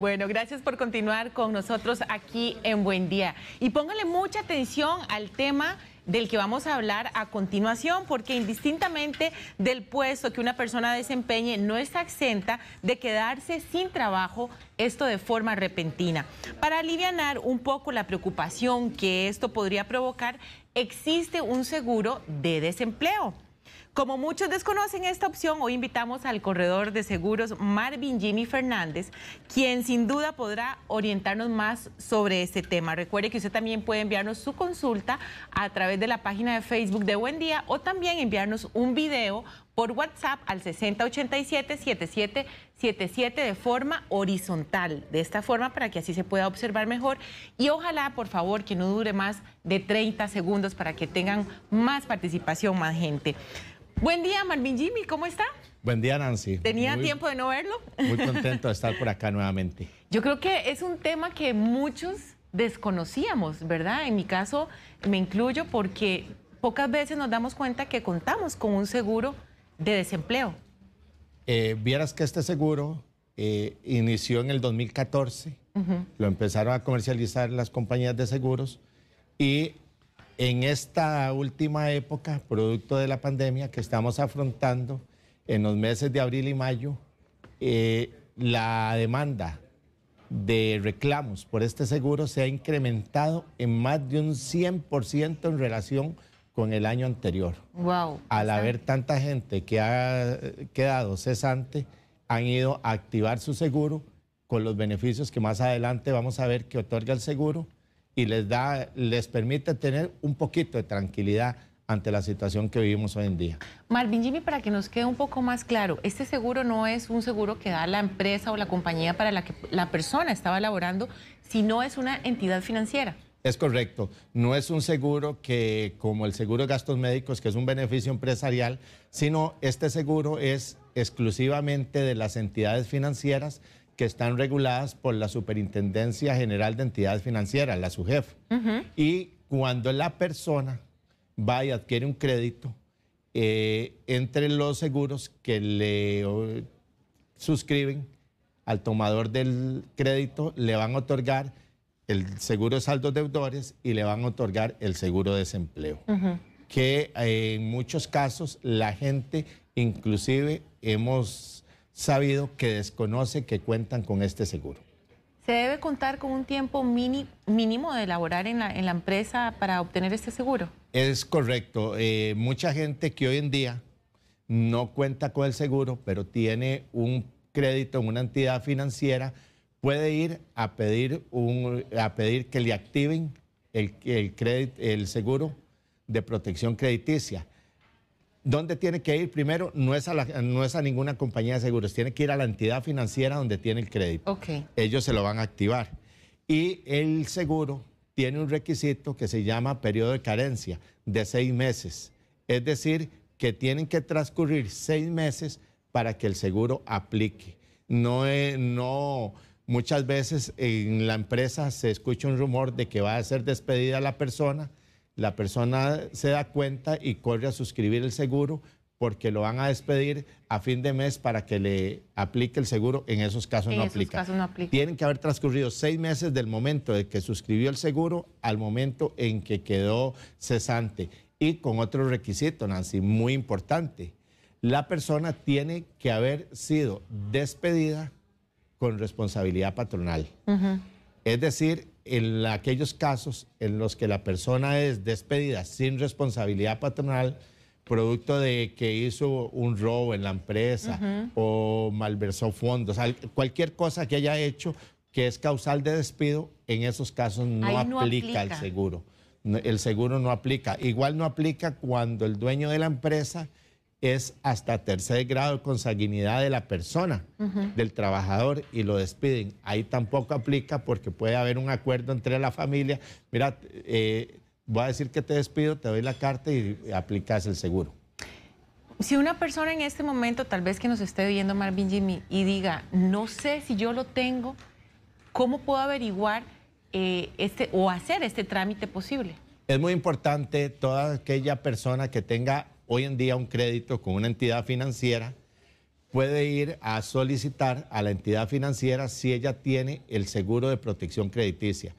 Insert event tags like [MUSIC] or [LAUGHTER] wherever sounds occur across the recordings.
Bueno, gracias por continuar con nosotros aquí en Buen Día. Y póngale mucha atención al tema del que vamos a hablar a continuación, porque indistintamente del puesto que una persona desempeñe, no está exenta de quedarse sin trabajo, esto de forma repentina. Para aliviar un poco la preocupación que esto podría provocar, existe un seguro de desempleo. Como muchos desconocen esta opción, hoy invitamos al corredor de seguros Marvin Jimmy Fernández, quien sin duda podrá orientarnos más sobre este tema. Recuerde que usted también puede enviarnos su consulta a través de la página de Facebook de Buen Día o también enviarnos un video por WhatsApp al 6087-7777 de forma horizontal, de esta forma para que así se pueda observar mejor y ojalá, por favor, que no dure más de 30 segundos para que tengan más participación, más gente. Buen día, Marvin Jimmy, ¿cómo está? Buen día, Nancy. ¿Tenía tiempo de no verlo? Muy contento de [LAUGHS] estar por acá nuevamente. Yo creo que es un tema que muchos desconocíamos, ¿verdad? En mi caso me incluyo porque pocas veces nos damos cuenta que contamos con un seguro de desempleo. Eh, vieras que este seguro eh, inició en el 2014, lo empezaron a comercializar las compañías de seguros y en esta última época, producto de la pandemia que estamos afrontando, en los meses de abril y mayo, eh, la demanda de reclamos por este seguro se ha incrementado en más de un 100% en relación con el año anterior. Wow. Al haber tanta gente que ha quedado cesante, han ido a activar su seguro con los beneficios que más adelante vamos a ver que otorga el seguro y les, da, les permite tener un poquito de tranquilidad ante la situación que vivimos hoy en día. Marvin Jimmy, para que nos quede un poco más claro, este seguro no es un seguro que da la empresa o la compañía para la que la persona estaba laborando, sino es una entidad financiera. Es correcto, no es un seguro que como el seguro de gastos médicos, que es un beneficio empresarial, sino este seguro es exclusivamente de las entidades financieras que están reguladas por la Superintendencia General de Entidades Financieras, la SUGEF. Y cuando la persona va y adquiere un crédito, eh, entre los seguros que le suscriben al tomador del crédito, le van a otorgar el seguro de saldos deudores y le van a otorgar el seguro de desempleo. Que eh, en muchos casos la gente, inclusive hemos sabido que desconoce que cuentan con este seguro. ¿Se debe contar con un tiempo mínimo de laborar en la, empresa para obtener este seguro? Es correcto. Eh, mucha gente que hoy en día no cuenta con el seguro, pero tiene un crédito en una entidad financiera, puede ir a pedir, a pedir que le activen el, el, el seguro de protección crediticia. ¿Dónde tiene que ir primero? No es, a no es a ninguna compañía de seguros, tiene que ir a la entidad financiera donde tiene el crédito. Ellos se lo van a activar. Y el seguro tiene un requisito que se llama periodo de carencia de seis meses. Es decir, que tienen que transcurrir seis meses para que el seguro aplique. No, eh, no, muchas veces en la empresa se escucha un rumor de que va a ser despedida la persona la persona se da cuenta y corre a suscribir el seguro porque lo van a despedir a fin de mes para que le aplique el seguro. En esos casos, no, aplica. Tienen que haber transcurrido seis meses del momento de que suscribió el seguro al momento en que quedó cesante. Y con otro requisito, Nancy, muy importante. La persona tiene que haber sido despedida con responsabilidad patronal. Es decir, en aquellos casos en los que la persona es despedida sin responsabilidad patronal, producto de que hizo un robo en la empresa o malversó fondos, cualquier cosa que haya hecho que es causal de despido, en esos casos no, aplica, aplica, el seguro. El seguro no aplica. Igual no aplica cuando el dueño de la empresa es hasta tercer grado de consanguinidad de la persona, del trabajador, y lo despiden. Ahí tampoco aplica porque puede haber un acuerdo entre la familia. Mira, eh, voy a decir que te despido, te doy la carta y aplicas el seguro. Si una persona en este momento, tal vez que nos esté viendo Marvin Jimmy, y diga, no sé si yo lo tengo, ¿cómo puedo averiguar eh, este, o hacer este trámite posible? Es muy importante toda aquella persona que tenga hoy en día un crédito con una entidad financiera, puede ir a solicitar a la entidad financiera si ella tiene el seguro de protección crediticia.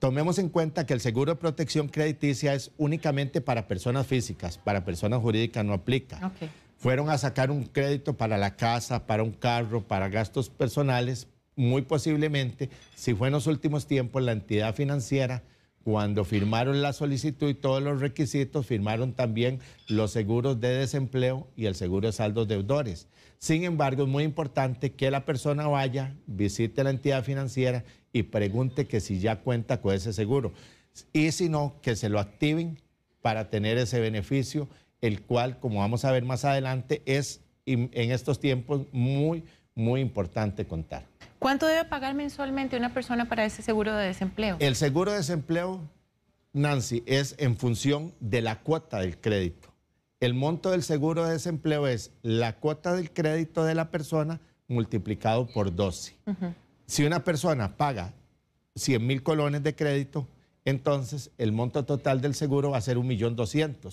Tomemos en cuenta que el seguro de protección crediticia es únicamente para personas físicas, para personas jurídicas no aplica. Fueron a sacar un crédito para la casa, para un carro, para gastos personales, muy posiblemente, si fue en los últimos tiempos, la entidad financiera cuando firmaron la solicitud y todos los requisitos, firmaron también los seguros de desempleo y el seguro de saldos deudores. Sin embargo, es muy importante que la persona vaya, visite la entidad financiera y pregunte que si ya cuenta con ese seguro. Y si no, que se lo activen para tener ese beneficio, el cual, como vamos a ver más adelante, es en estos tiempos muy, muy importante contar. ¿Cuánto debe pagar mensualmente una persona para ese seguro de desempleo? El seguro de desempleo, Nancy, es en función de la cuota del crédito. El monto del seguro de desempleo es la cuota del crédito de la persona multiplicado por 12. Si una persona paga 100 mil colones de crédito, entonces el monto total del seguro va a ser 1.200.000,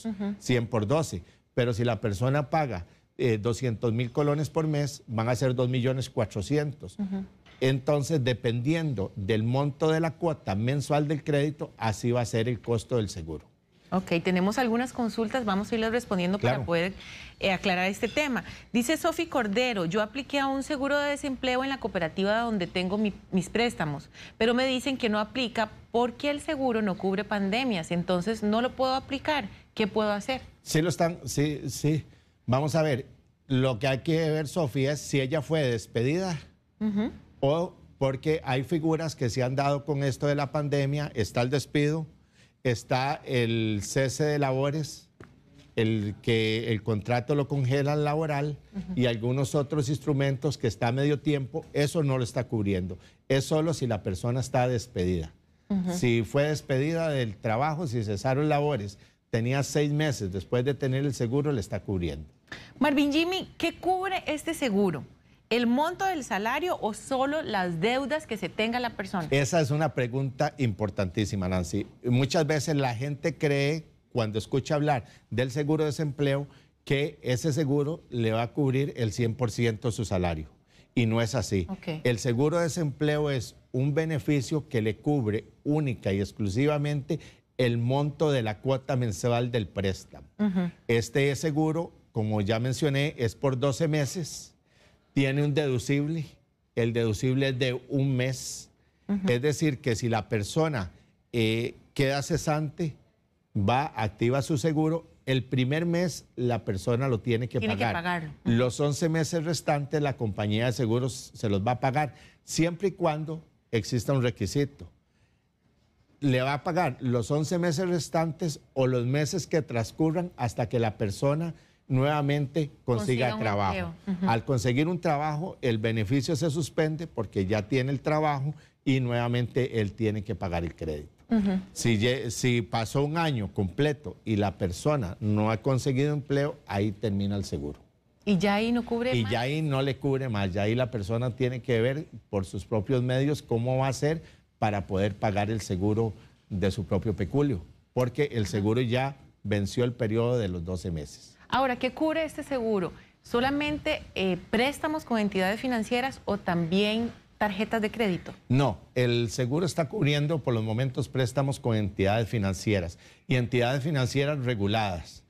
millón 100 por 12. Pero si la persona paga 200 eh, mil colones por mes, van a ser 2 millones 400. Entonces, dependiendo del monto de la cuota mensual del crédito, así va a ser el costo del seguro. Ok, tenemos algunas consultas, vamos a irles respondiendo para poder eh, aclarar este tema. Dice Sofi Cordero, yo apliqué a un seguro de desempleo en la cooperativa donde tengo mis préstamos, pero me dicen que no aplica porque el seguro no cubre pandemias, entonces no lo puedo aplicar. ¿Qué puedo hacer? Sí, lo están, sí, sí. Vamos a ver, lo que hay que ver, Sofía, es si ella fue despedida o porque hay figuras que se han dado con esto de la pandemia, está el despido, está el cese de labores, el que el contrato lo congela laboral y algunos otros instrumentos que está a medio tiempo, eso no lo está cubriendo. Es solo si la persona está despedida. Si fue despedida del trabajo, si cesaron labores, tenía seis meses después de tener el seguro, le está cubriendo. Marvin Jimmy, ¿qué cubre este seguro? ¿El monto del salario o solo las deudas que se tenga la persona? Esa es una pregunta importantísima, Nancy. Muchas veces la gente cree, cuando escucha hablar del seguro de desempleo, que ese seguro le va a cubrir el 100% de su salario. Y no es así. El seguro de desempleo es un beneficio que le cubre única y exclusivamente el monto de la cuota mensual del préstamo. Este seguro, como ya mencioné, es por 12 meses, tiene un deducible, el deducible es de un mes, es decir, que si la persona eh, queda cesante, va, activa su seguro, el primer mes la persona lo tiene que pagar. Los 11 meses restantes la compañía de seguros se los va a pagar, siempre y cuando exista un requisito le va a pagar los 11 meses restantes o los meses que transcurran hasta que la persona nuevamente consiga, trabajo. Al conseguir un trabajo, el beneficio se suspende porque ya tiene el trabajo y nuevamente él tiene que pagar el crédito. si, si, pasó un año completo y la persona no ha conseguido empleo, ahí termina el seguro. Y ya ahí no cubre Y ya ahí no le cubre más. Ya ahí la persona tiene que ver por sus propios medios cómo va a ser para poder pagar el seguro de su propio peculio, porque el seguro ya venció el periodo de los 12 meses. Ahora, ¿qué cubre este seguro? ¿Solamente eh, préstamos con entidades financieras o también tarjetas de crédito? No, el seguro está cubriendo por los momentos préstamos con entidades financieras y entidades financieras reguladas.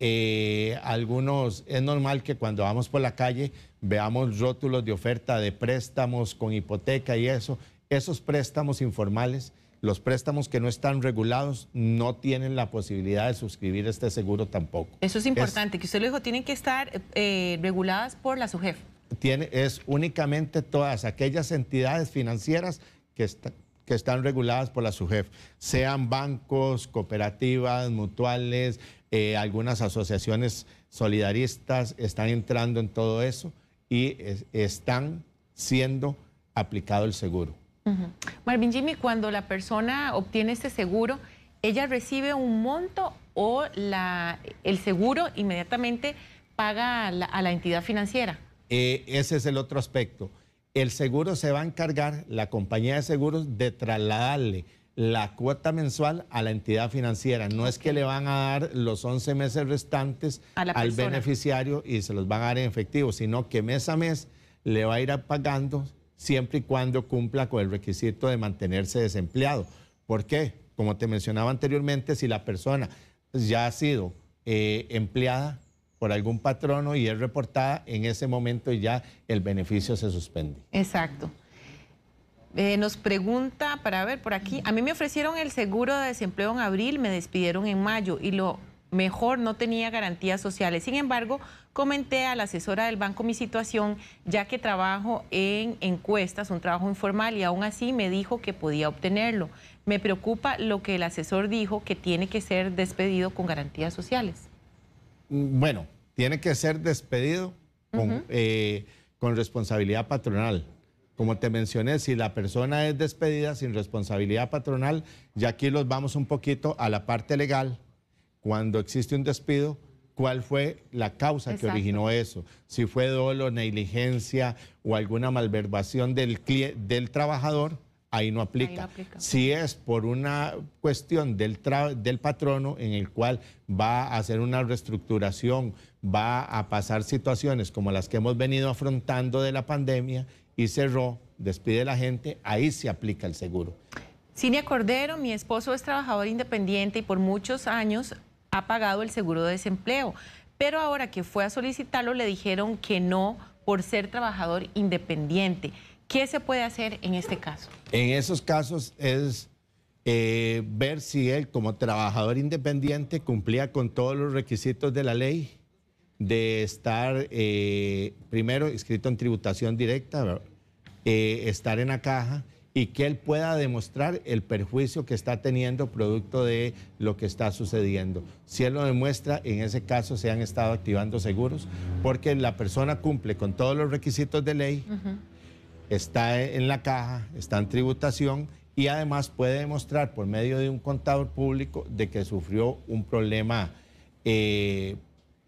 Eh, algunos, es normal que cuando vamos por la calle veamos rótulos de oferta de préstamos con hipoteca y eso, esos préstamos informales, los préstamos que no están regulados, no tienen la posibilidad de suscribir este seguro tampoco. Eso es importante, que usted lo dijo, tienen que estar eh, reguladas por la SUGEF. es únicamente todas aquellas entidades financieras que, están reguladas por la SUGEF, sean bancos, cooperativas, mutuales, eh, algunas asociaciones solidaristas están entrando en todo eso y están siendo aplicado el seguro. Marvin Jimmy, cuando la persona obtiene este seguro, ¿ella recibe un monto o la, el seguro inmediatamente paga a la, entidad financiera? Eh, ese es el otro aspecto. El seguro se va a encargar, la compañía de seguros, de trasladarle la cuota mensual a la entidad financiera. No es que le van a dar los 11 meses restantes al beneficiario y se los van a dar en efectivo, sino que mes a mes le va a ir pagando siempre y cuando cumpla con el requisito de mantenerse desempleado. ¿Por qué? Como te mencionaba anteriormente, si la persona ya ha sido eh, empleada por algún patrono y es reportada, en ese momento ya el beneficio se suspende. Exacto. Eh, nos pregunta, para ver por aquí, a mí me ofrecieron el seguro de desempleo en abril, me despidieron en mayo y lo mejor, no tenía garantías sociales. Sin embargo, comenté a la asesora del banco mi situación, ya que trabajo en encuestas, un trabajo informal, y aún así me dijo que podía obtenerlo. Me preocupa lo que el asesor dijo, que tiene que ser despedido con garantías sociales. Mm, bueno, tiene que ser despedido eh, con, responsabilidad patronal. Como te mencioné, si la persona es despedida sin responsabilidad patronal, ya aquí los vamos un poquito a la parte legal, cuando existe un despido, cuál fue la causa que originó eso, si fue dolo, negligencia o alguna malverbación del, del trabajador. Ahí no, aplica. Si es por una cuestión del, del patrono en el cual va a hacer una reestructuración, va a pasar situaciones como las que hemos venido afrontando de la pandemia y cerró, despide la gente, ahí se aplica el seguro. Cine Cordero, mi esposo es trabajador independiente y por muchos años ha pagado el seguro de desempleo. Pero ahora que fue a solicitarlo le dijeron que no por ser trabajador independiente. ¿Qué se puede hacer en este caso? En esos casos es eh, ver si él como trabajador independiente cumplía con todos los requisitos de la ley de estar eh, primero inscrito en tributación directa, eh, estar en la caja y que él pueda demostrar el perjuicio que está teniendo producto de lo que está sucediendo. Si él lo demuestra, en ese caso se han estado activando seguros porque la persona cumple con todos los requisitos de ley, está en la caja, está en tributación y además puede demostrar por medio de un contador público de que sufrió un problema eh,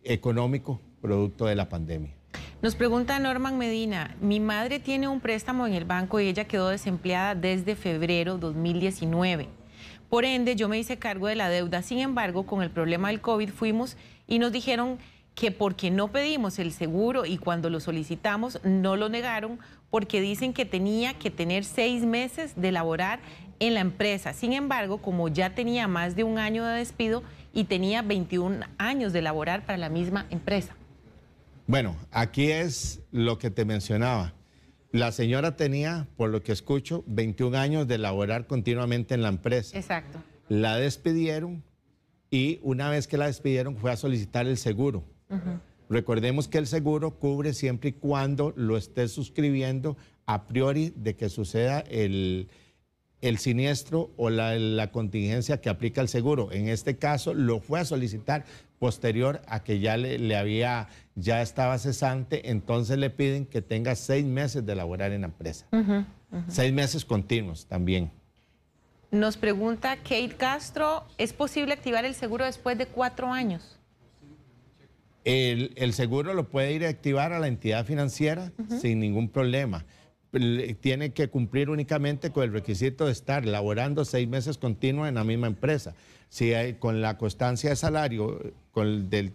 económico producto de la pandemia. Nos pregunta Norman Medina, mi madre tiene un préstamo en el banco y ella quedó desempleada desde febrero 2019. Por ende, yo me hice cargo de la deuda. Sin embargo, con el problema del COVID fuimos y nos dijeron que porque no pedimos el seguro y cuando lo solicitamos no lo negaron porque dicen que tenía que tener seis meses de laborar en la empresa. Sin embargo, como ya tenía más de un año de despido y tenía 21 años de laborar para la misma empresa. Bueno, aquí es lo que te mencionaba. La señora tenía, por lo que escucho, 21 años de laborar continuamente en la empresa. Exacto. La despidieron y una vez que la despidieron fue a solicitar el seguro. Recordemos que el seguro cubre siempre y cuando lo estés suscribiendo a priori de que suceda el, siniestro o la, la, contingencia que aplica el seguro. En este caso lo fue a solicitar, posterior a que ya le, había, ya estaba cesante, entonces le piden que tenga seis meses de laborar en la empresa. Seis meses continuos también. Nos pregunta Kate Castro, ¿es posible activar el seguro después de cuatro años? El, seguro lo puede ir a activar a la entidad financiera sin ningún problema tiene que cumplir únicamente con el requisito de estar laborando seis meses continuos en la misma empresa. Si con la constancia de salario con el del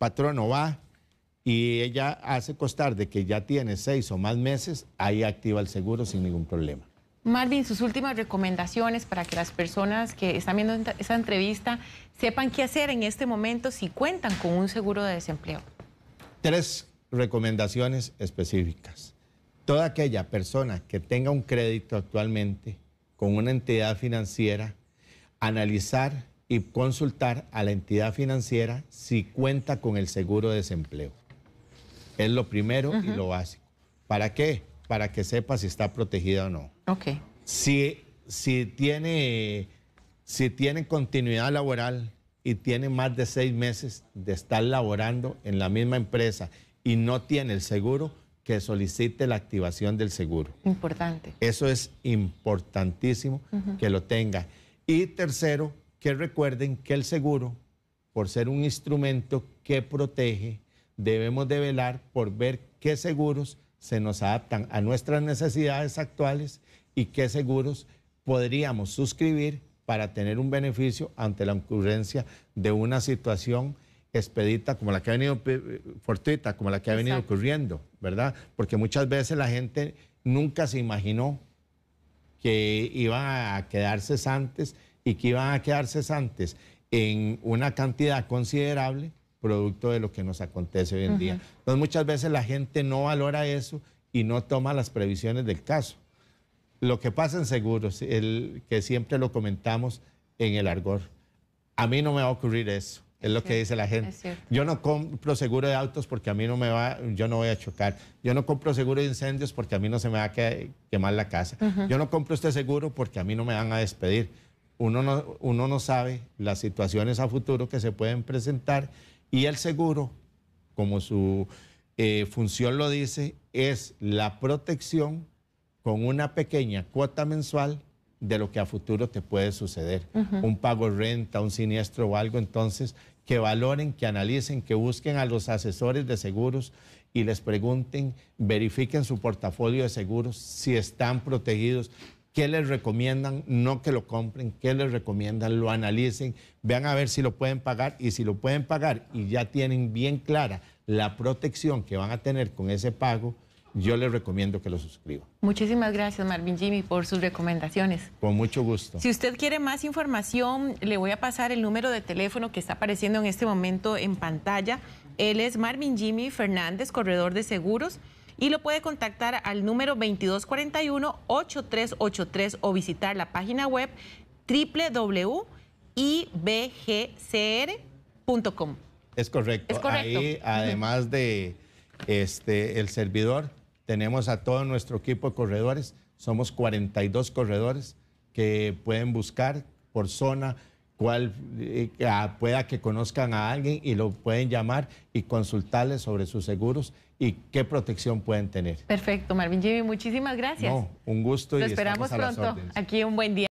va y ella hace costar de que ya tiene seis o más meses, ahí activa el seguro sin ningún problema. Marvin, sus últimas recomendaciones para que las personas que están viendo esta entrevista sepan qué hacer en este momento si cuentan con un seguro de desempleo. Tres recomendaciones específicas toda aquella persona que tenga un crédito actualmente con una entidad financiera, analizar y consultar a la entidad financiera si cuenta con el seguro de desempleo. Es lo primero y lo básico. ¿Para qué? Para que sepa si está protegida o no. Ok. Si, si, tiene, si tiene continuidad laboral y tiene más de seis meses de estar laborando en la misma empresa y no tiene el seguro, que solicite la activación del seguro. Importante. Eso es importantísimo que lo tenga. Y tercero, que recuerden que el seguro, por ser un instrumento que protege, debemos de velar por ver qué seguros se nos adaptan a nuestras necesidades actuales y qué seguros podríamos suscribir para tener un beneficio ante la ocurrencia de una situación expedita como la que ha venido, eh, fortuita como la que ha venido ocurriendo, ¿verdad? Porque muchas veces la gente nunca se imaginó que iban a quedarse cesantes y que iban a quedar cesantes en una cantidad considerable producto de lo que nos acontece hoy en día. Entonces muchas veces la gente no valora eso y no toma las previsiones del caso. Lo que pasa en seguros, el, que siempre lo comentamos en el argor, a mí no me va a ocurrir eso es, lo que dice la gente. Yo no compro seguro de autos porque a mí no me va, yo no voy a chocar. Yo no compro seguro de incendios porque a mí no se me va a quemar la casa. Yo no compro este seguro porque a mí no me van a despedir. Uno no, uno no sabe las situaciones a futuro que se pueden presentar y el seguro, como su eh, función lo dice, es la protección con una pequeña cuota mensual de lo que a futuro te puede suceder. Un pago de renta, un siniestro o algo. Entonces, que valoren, que analicen, que busquen a los asesores de seguros y les pregunten, verifiquen su portafolio de seguros, si están protegidos, qué les recomiendan, no que lo compren, qué les recomiendan, lo analicen, vean a ver si lo pueden pagar y si lo pueden pagar y ya tienen bien clara la protección que van a tener con ese pago, yo le recomiendo que lo suscriba. Muchísimas gracias, Marvin Jimmy, por sus recomendaciones. Con mucho gusto. Si usted quiere más información, le voy a pasar el número de teléfono que está apareciendo en este momento en pantalla. Él es Marvin Jimmy Fernández, corredor de seguros, y lo puede contactar al número 2241-8383 o visitar la página web www.ibgcr.com. Es correcto. Es correcto. Ahí, además de este, el servidor, tenemos a todo nuestro equipo de corredores, somos 42 corredores que pueden buscar por zona cuál eh, pueda que conozcan a alguien y lo pueden llamar y consultarles sobre sus seguros y qué protección pueden tener. Perfecto, Marvin Jimmy, muchísimas gracias. un gusto y esperamos a pronto. Aquí un buen día.